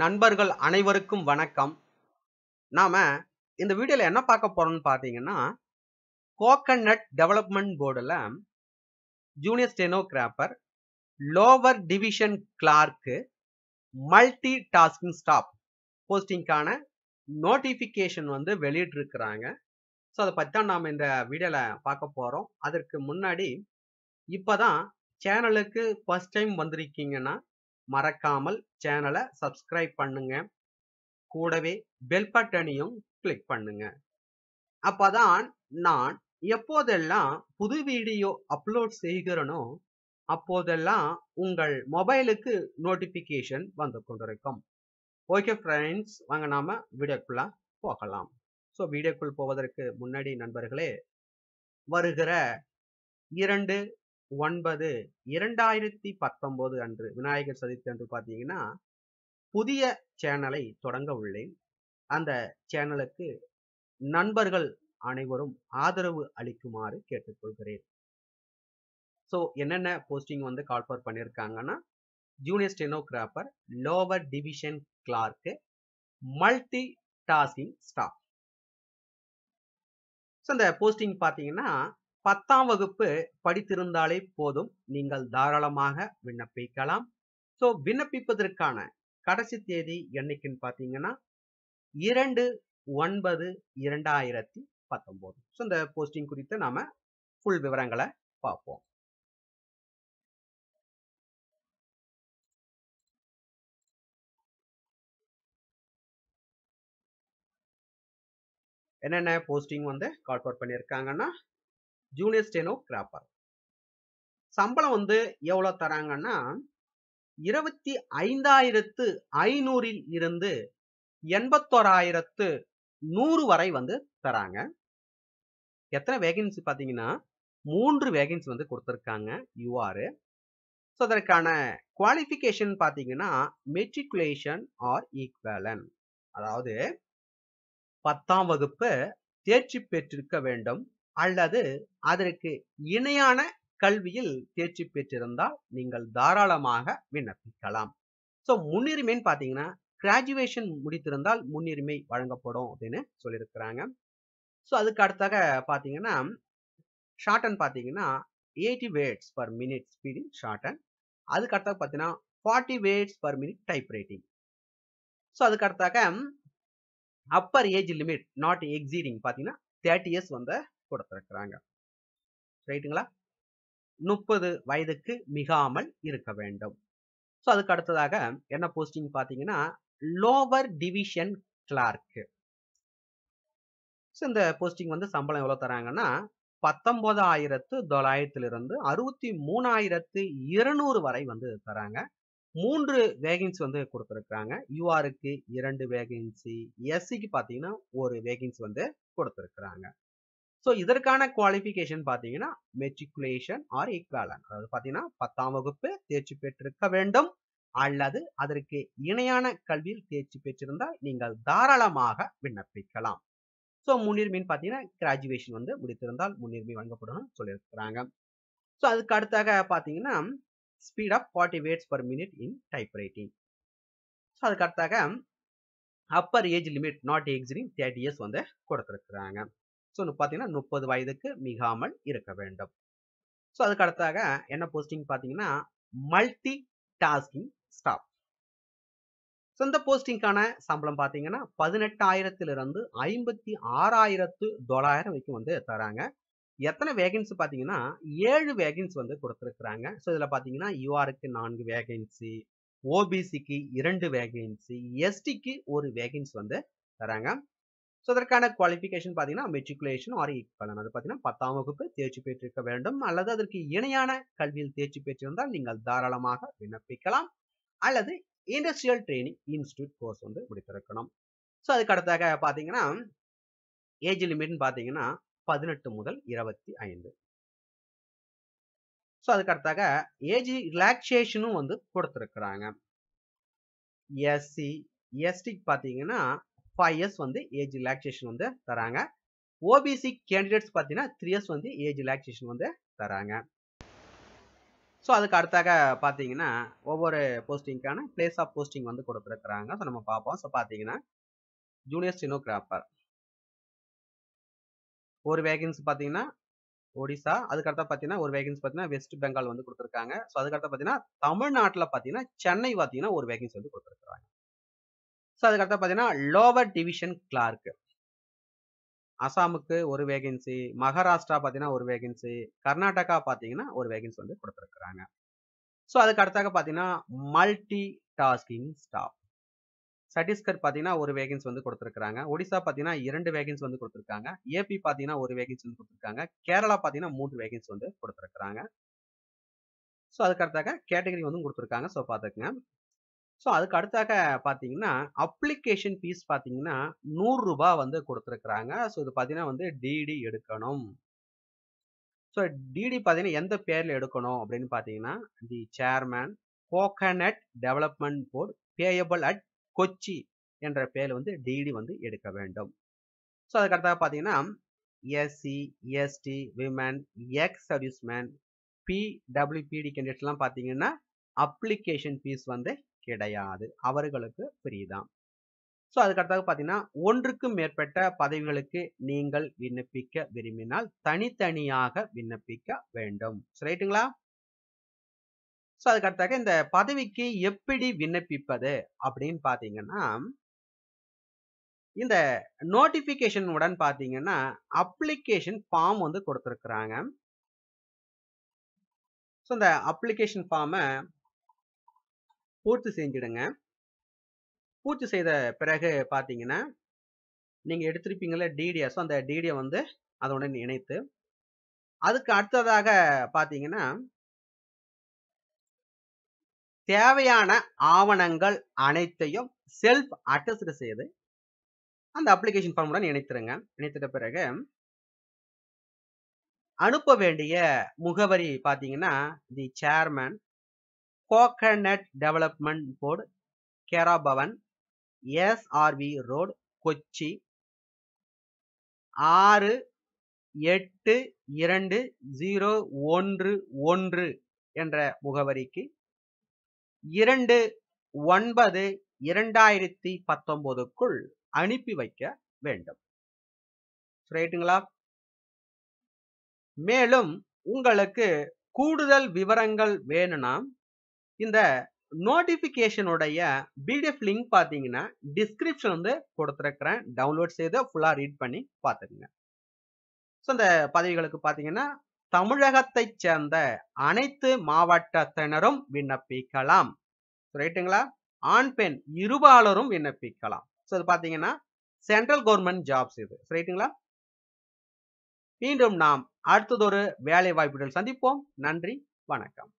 நண்பர்கள் அனைவருக்கும் வணக்கம் நாம் இந்த வீடியோவில் என்ன பார்க்க போகிறோம்னு பார்த்தீங்கன்னா கோகனட் டெவலப்மெண்ட் போர்டில் junior stenographer lower division clerk multi tasking staff போஸ்டிங்க்கான நோட்டிஃபிகேஷன் வந்து வெளியிட்டிருக்கிறாங்க ஸோ அதை பற்றி தான் நாம் இந்த வீடியோவில் பார்க்க போகிறோம் அதற்கு முன்னாடி இப்போ தான் சேனலுக்கு ஃபஸ்ட் டைம் வந்திருக்கீங்கன்னா மறக்காமல் சேனலை சப்ஸ்கிரைப் பண்ணுங்க கூடவே பெல் பட்டனையும் கிளிக் பண்ணுங்க அப்பதான் நான் எப்போதெல்லாம் புது வீடியோ அப்லோட் செய்கிறனோ அப்போதெல்லாம் உங்கள் மொபைலுக்கு நோட்டிஃபிகேஷன் வந்து கொண்டிருக்கும் ஓகே ஃப்ரெண்ட்ஸ் வாங்க நாம வீடியோக்குள்ள போகலாம் ஸோ வீடியோக்குள் போவதற்கு முன்னாடி நண்பர்களே வருகிற இரண்டு ஒன்பது இரண்டாயிரத்தி பத்தொம்போது அன்று விநாயகர் சதுர்த்தி அன்று பார்த்தீங்கன்னா புதிய சேனலை தொடங்க உள்ளேன் அந்த சேனலுக்கு நண்பர்கள் அனைவரும் ஆதரவு அளிக்குமாறு கேட்டுக்கொள்கிறேன் ஸோ என்னென்ன போஸ்டிங் வந்து கால் ஃபார் பண்ணியிருக்காங்கன்னா junior stenographer lower division clerk multi tasking staff so அந்த போஸ்டிங் பார்த்தீங்கன்னா பத்தாம் வகுப்பு படித்திருந்தாலே போதும் நீங்கள் தாராளமாக விண்ணப்பிக்கலாம் ஸோ விண்ணப்பிப்பதற்கான கடைசி தேதி என்னைக்குன்னு பார்த்தீங்கன்னா இரண்டு ஒன்பது இரண்டாயிரத்தி பத்தொம்போது ஸோ இந்த போஸ்டிங் குறித்து நாம் ஃபுல் விவரங்களை பார்ப்போம் என்னென்ன போஸ்டிங் வந்து கால் பண்ணியிருக்காங்கன்னா ஜூனியர் கிராப்பர் சம்பளம் வந்து எவ்வளோ தராங்கன்னா இருபத்தி ஐந்தாயிரத்து ஐநூறில் இருந்து எண்பத்தோராயிரத்து நூறு வரை வந்து தராங்க எத்தனை வேகன்சி பார்த்தீங்கன்னா மூன்று வேகன்சி வந்து கொடுத்துருக்காங்க யூஆர் ஸோ அதற்கான குவாலிஃபிகேஷன் பார்த்தீங்கன்னா மெட்ரிகுலேஷன் ஆர் ஈக்வலன் அதாவது பத்தாம் வகுப்பு தேர்ச்சி பெற்றிருக்க வேண்டும் அல்லது அதற்கு இணையான கல்வியில் தேர்ச்சி பெற்றிருந்தால் நீங்கள் தாராளமாக விண்ணப்பிக்கலாம் ஸோ முன்னுரிமைன்னு பார்த்தீங்கன்னா கிராஜுவேஷன் முடித்திருந்தால் முன்னுரிமை வழங்கப்படும் அப்படின்னு சொல்லியிருக்கிறாங்க ஸோ அதுக்கு அடுத்தாக பார்த்தீங்கன்னா ஷார்டன் பார்த்தீங்கன்னா eighty words per minute speeding shorthand அதுக்கு அடுத்தாக பார்த்தீங்கன்னா forty words per minute type writing so அதுக்கு அடுத்தாக upper age limit not exceeding பார்த்தீங்கன்னா தேர்ட்டி இயர்ஸ் வந்த கொடுத்துருக்குறாங்க ரைட்டுங்களா முப்பது வயதுக்கு மிகாமல் இருக்க வேண்டும் ஸோ அதுக்கு அடுத்ததாக என்ன போஸ்டிங் பார்த்தீங்கன்னா லோவர் டிவிஷன் கிளார்க்கு ஸோ இந்த போஸ்டிங் வந்து சம்பளம் எவ்வளோ தராங்கன்னா பத்தொன்பதாயிரத்து தொள்ளாயிரத்திலிருந்து அறுபத்தி மூணாயிரத்து இருநூறு வரை வந்து தராங்க மூன்று வேகன்சி வந்து கொடுத்துருக்குறாங்க யூஆருக்கு இரண்டு வேகன்சி எஸ்சிக்கு பார்த்தீங்கன்னா ஒரு வேகன்சி வந்து கொடுத்துருக்குறாங்க ஸோ இதற்கான குவாலிஃபிகேஷன் பார்த்தீங்கன்னா மெட்ரிகுலேஷன் ஆர் ஈக்குவலன் அதாவது பார்த்தீங்கன்னா பத்தாம் வகுப்பு தேர்ச்சி பெற்றிருக்க வேண்டும் அல்லது அதற்கு இணையான கல்வியில் தேர்ச்சி பெற்றிருந்தால் நீங்கள் தாராளமாக விண்ணப்பிக்கலாம் ஸோ முன்னுரிமைன்னு பார்த்தீங்கன்னா கிராஜுவேஷன் வந்து முடித்திருந்தால் முன்னுரிமை வழங்கப்படும் சொல்லியிருக்கிறாங்க ஸோ அதுக்கு அடுத்தாக பார்த்தீங்கன்னா speed of forty words per minute in type writing so அதுக்கு அடுத்தாக upper age limit not exceeding thirty years வந்து கொடுத்துருக்குறாங்க ஸோ பார்த்தீங்கன்னா முப்பது வயதுக்கு மிகாமல் இருக்க வேண்டும் ஸோ அதுக்கு அடுத்தாக என்ன போஸ்டிங் பார்த்தீங்கன்னா மல்டி டாஸ்கிங் ஸ்டாஃப் ஸோ இந்த போஸ்டிங்கான சம்பளம் பார்த்தீங்கன்னா பதினெட்டாயிரத்திலிருந்து ஐம்பத்தி ஆறாயிரத்து தொள்ளாயிரம் வரைக்கும் வந்து தராங்க எத்தனை வேகன்சி பார்த்தீங்கன்னா ஏழு வேகன்சி வந்து கொடுத்துருக்குறாங்க ஸோ இதில் பார்த்தீங்கன்னா யூஆருக்கு நான்கு வேகன்சி ஓபிசிக்கு இரண்டு வேகன்சி எஸ்டிக்கு ஒரு வேகன்சி வந்து தராங்க ஸோ அதற்கான குவாலிஃபிகேஷன் பார்த்தீங்கன்னா மெட்ரிகுலேஷன் ஆர் ஈக்குவலன் அது பார்த்தீங்கன்னா பத்தாம் வகுப்பு தேர்ச்சி பெற்றிருக்க வேண்டும் அல்லது அதற்கு இணையான கல்வியில் தேர்ச்சி பெற்றிருந்தால் நீங்கள் தாராளமாக விண்ணப்பிக்கலாம் அல்லது இண்டஸ்ட்ரியல் ட்ரைனிங் இன்ஸ்டியூட் கோர்ஸ் வந்து முடித்திருக்கணும் ஸோ அதுக்கு அடுத்தாக பார்த்தீங்கன்னா ஏஜ் லிமிட்னு பார்த்தீங்கன்னா பதினெட்டு முதல் இருபத்தி ஐந்து ஸோ அதுக்கு அடுத்தாக ஏஜ் ரிலாக்ஸேஷனும் வந்து கொடுத்துருக்குறாங்க எஸ்சி எஸ்டிக்கு பார்த்தீங்கன்னா ஃபைவ் இயர்ஸ் வந்து ஏஜ் ரிலாக்ஸேஷன் வந்து தராங்க ஓபிசி கேண்டிடேட்ஸ் பார்த்தீங்கன்னா த்ரீ இயர்ஸ் வந்து ஏஜ் ரிலாக்ஸேஷன் வந்து தராங்க ஸோ அதுக்கு அடுத்தாக பார்த்தீங்கன்னா ஒவ்வொரு போஸ்டிங்க்கான பிளேஸ் ஆஃப் போஸ்டிங் வந்து கொடுத்துருக்குறாங்க ஸோ நம்ம பார்ப்போம் ஸோ பார்த்தீங்கன்னா ஜூனியர் ஸ்டினோகிராஃபர் ஒரு வேகன்சி பார்த்தீங்கன்னா ஒடிசா அதுக்கடுத்த பார்த்தீங்கன்னா ஒரு வேகன்சி பார்த்தீங்கன்னா வெஸ்ட் பெங்கால் வந்து கொடுத்துருக்காங்க ஸோ அதுக்கடுத்து பார்த்தீங்கன்னா தமிழ்நாட்டில் பார்த்தீங்கன்னா சென்னை பார்த்தீங்கன்னா ஒரு வேகன்சி வந்து கொடுத்துருக்குறாங்க ஸோ அதுக்கடுத்து பார்த்தீங்கன்னா லோவர் டிவிஷன் கிளார்க் அசாமுக்கு ஒரு வேகன்சி மகாராஷ்டிரா பார்த்தீங்கன்னா ஒரு வேகன்சி கர்நாடகா பார்த்தீங்கன்னா ஒரு வேகன்சி வந்து கொடுத்துருக்குறாங்க ஸோ அதுக்கு அடுத்தாக பார்த்தீங்கன்னா மல்டி டாஸ்கிங் ஸ்டாஃப் சட்டீஸ்கர் பார்த்தீங்கன்னா ஒரு வேகன்ஸ் வந்து கொடுத்துருக்காங்க ஒடிசா பார்த்தீங்கன்னா இரண்டு வேகன்ஸ் வந்து கொடுத்துருக்காங்க ஏபி பார்த்தீங்கன்னா ஒரு வேகன்ஸ் வந்து கொடுத்துருக்காங்க கேரளா பார்த்தீங்கன்னா மூன்று வேகன்ஸ் வந்து கொடுத்துருக்குறாங்க ஸோ அதுக்கடுத்தாக்க கேட்டகரி வந்து கொடுத்துருக்காங்க ஸோ பார்த்துக்கங்க ஸோ அதுக்கு அடுத்தாக பார்த்தீங்கன்னா அப்ளிகேஷன் ஃபீஸ் பார்த்தீங்கன்னா நூறுரூபா வந்து கொடுத்துருக்குறாங்க ஸோ இது பார்த்தீங்கன்னா வந்து டிடி எடுக்கணும் ஸோ டிடி பார்த்தீங்கன்னா எந்த பேரில் எடுக்கணும் அப்படின்னு பார்த்தீங்கன்னா the chairman coconut development board payable at Kochi என்ற பேரில் வந்து டிடி வந்து எடுக்க வேண்டும் ஸோ அதுக்கடுத்தாக பார்த்தீங்கன்னா SC ST women ex serviceman PWBD கேண்டிடேட்லாம் பார்த்தீங்கன்னா அப்ளிகேஷன் ஃபீஸ் வந்து கிடையாது அவர்களுக்கு ஃப்ரீ தான் ஸோ அதுக்கடுத்தாக பார்த்தீங்கன்னா ஒன்றுக்கும் மேற்பட்ட பதவிகளுக்கு நீங்கள் விண்ணப்பிக்க விரும்பினால் தனித்தனியாக விண்ணப்பிக்க வேண்டும் ரைட்டுங்களா ஸோ அதுக்கடுத்தாக இந்த பதவிக்கு எப்படி விண்ணப்பிப்பது அப்படின்னு பார்த்தீங்கன்னா இந்த நோட்டிஃபிகேஷன் உடன் பார்த்தீங்கன்னா அப்ளிகேஷன் ஃபார்ம் வந்து கொடுத்துருக்குறாங்க ஸோ இந்த அப்ளிகேஷன் ஃபார்மை பூர்த்தி செஞ்சிடுங்க பூர்த்தி செய்த பிறகு பார்த்தீங்கன்னா நீங்கள் எடுத்திருப்பீங்கள டிடிஏ அந்த டிடியை வந்து அதோட இணைத்து அதுக்கு அடுத்ததாக பார்த்தீங்கன்னா தேவையான ஆவணங்கள் அனைத்தையும் செல்ஃப் அட்டஸ்ட் செய்து அந்த அப்ளிகேஷன் ஃபார்முடன் இணைத்துருங்க இணைத்துட்ட பிறகு அனுப்ப வேண்டிய முகவரி பார்த்தீங்கன்னா the chairman coconut development board கேராபவன் SRV road Kochi ஆறு எட்டு இரண்டு ஜீரோ ஒன்று ஒன்று என்ற முகவரிக்கு இரண்டு ஒன்பது இரண்டாயிரத்தி பத்தொன்பதுக்குள் அனுப்பி வைக்க வேண்டும் ரைட்டுங்களா மேலும் உங்களுக்கு கூடுதல் விவரங்கள் வேணும்னா இந்த நோட்டிஃபிகேஷனுடைய பிடிஎஃப் லிங்க் பார்த்தீங்கன்னா டிஸ்கிரிப்ஷன் வந்து கொடுத்துருக்குறேன் டவுன்லோட் செய்து ஃபுல்லாக ரீட் பண்ணி பார்த்துக்குங்க ஸோ இந்த பதவிகளுக்கு பார்த்தீங்கன்னா தமிழகத்தை சேர்ந்த அனைத்து மாவட்டத்தினரும் விண்ணப்பிக்கலாம் ரைட்டுங்களா ஆண் பெண் இருபாலரும் விண்ணப்பிக்கலாம் ஸோ இது பார்த்தீங்கன்னா சென்ட்ரல் கவர்மெண்ட் ஜாப்ஸ் இது ரைட்டுங்களா மீண்டும் நாம் அடுத்ததொரு வேலை வாய்ப்புகள் சந்திப்போம் நன்றி வணக்கம்